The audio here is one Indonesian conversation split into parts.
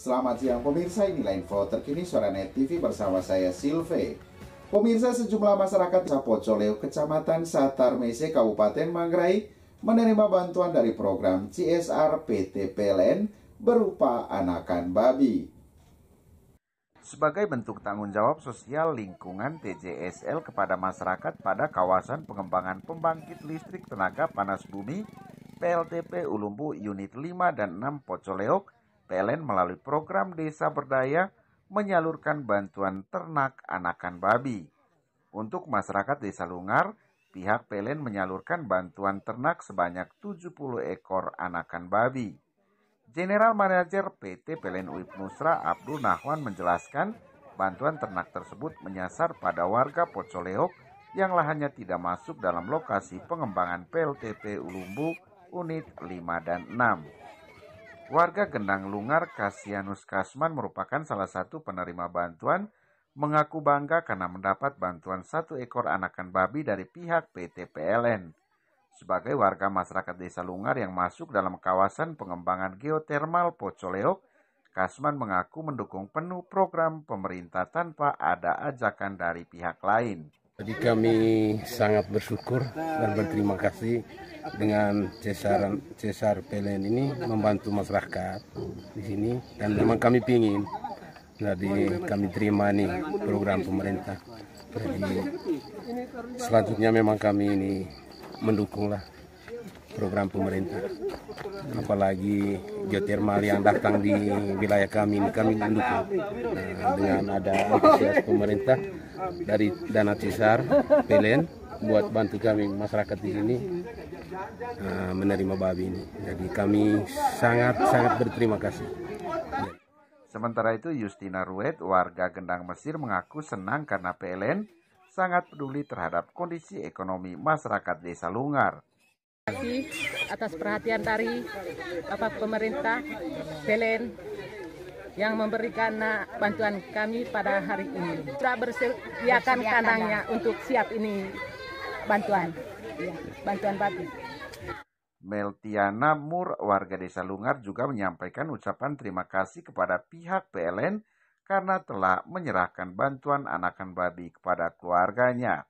Selamat siang pemirsa, inilah info terkini sore net TV bersama saya Silve. Pemirsa sejumlah masyarakat Desa Kecamatan Satar Mese, Kabupaten Manggarai menerima bantuan dari program CSR PT PLN berupa anakan babi. Sebagai bentuk tanggung jawab sosial lingkungan TJSL kepada masyarakat pada kawasan pengembangan pembangkit listrik tenaga panas bumi PLTP Ulumbu Unit 5 dan 6 Pocoleok PLN melalui program Desa Berdaya menyalurkan bantuan ternak anakan babi. Untuk masyarakat Desa Lungar, pihak PLN menyalurkan bantuan ternak sebanyak 70 ekor anakan babi. General Manager PT PLN UIP Nusra Abdul Nahwan menjelaskan bantuan ternak tersebut menyasar pada warga Pocoleok yang lahannya tidak masuk dalam lokasi pengembangan PLTP Ulumbu unit 5 dan 6. Warga Gendang Lungar Kasianus Kasman merupakan salah satu penerima bantuan mengaku bangga karena mendapat bantuan satu ekor anakan babi dari pihak PT PLN. Sebagai warga masyarakat desa Lungar yang masuk dalam kawasan pengembangan geotermal Pocoleok, Kasman mengaku mendukung penuh program pemerintah tanpa ada ajakan dari pihak lain. Jadi kami sangat bersyukur dan berterima kasih dengan Cesar Cesar Pelen ini membantu masyarakat di sini dan memang kami pingin jadi kami terima nih program pemerintah jadi selanjutnya memang kami ini mendukunglah program pemerintah apalagi geotermal yang datang di wilayah kami ini kami mendukung nah, dengan ada pemerintah dari dana Cesar Pelen buat bantu kami masyarakat di sini uh, menerima babi ini. Jadi kami sangat-sangat berterima kasih. Sementara itu Justina Ruet, warga Gendang Mesir mengaku senang karena PLN sangat peduli terhadap kondisi ekonomi masyarakat desa Lungar. Terima kasih atas perhatian dari Bapak Pemerintah PLN yang memberikan bantuan kami pada hari ini. Sudah bersediakan kandangnya ya. untuk siap ini bantuan. Ya, bantuan papi. Meltiana Mur, warga Desa Lungar juga menyampaikan ucapan terima kasih kepada pihak PLN karena telah menyerahkan bantuan anakan babi kepada keluarganya.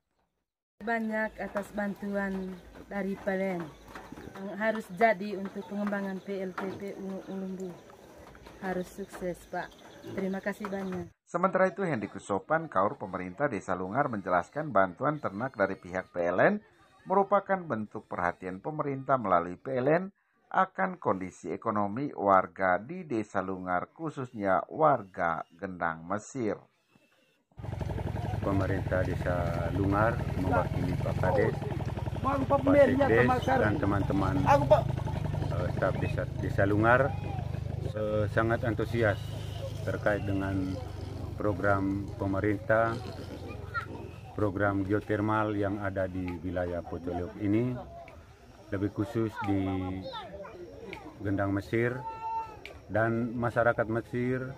Banyak atas bantuan dari PLN yang harus jadi untuk pengembangan PLTP Ulumbu. Harus sukses, Pak. Terima kasih banyak. Sementara itu Hendy Kusopan, Kaur Pemerintah Desa Lungar menjelaskan bantuan ternak dari pihak PLN merupakan bentuk perhatian pemerintah melalui PLN akan kondisi ekonomi warga di Desa Lungar khususnya warga Gendang Mesir. Pemerintah Desa Lungar mewakili Pak Kades, Pak Sekdes, dan teman-teman eh, staf Desa, Desa Lungar eh, sangat antusias terkait dengan program pemerintah program geotermal yang ada di wilayah Potoliok ini lebih khusus di Gendang Mesir dan masyarakat Mesir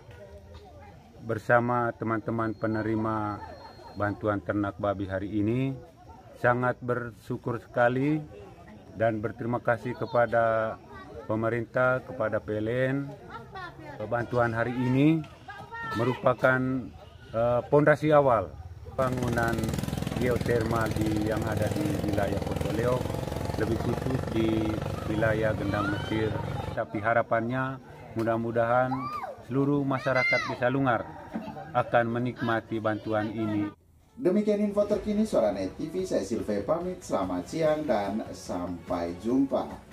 bersama teman-teman penerima bantuan ternak babi hari ini sangat bersyukur sekali dan berterima kasih kepada pemerintah, kepada PLN, bantuan hari ini merupakan eh, pondasi uh, awal bangunan geotermal di, yang ada di wilayah Kota Leo lebih khusus di wilayah Gendang Mesir. Tapi harapannya mudah-mudahan seluruh masyarakat desa Lungar akan menikmati bantuan ini. Demikian info terkini Soranet TV, saya Silve pamit, selamat siang dan sampai jumpa.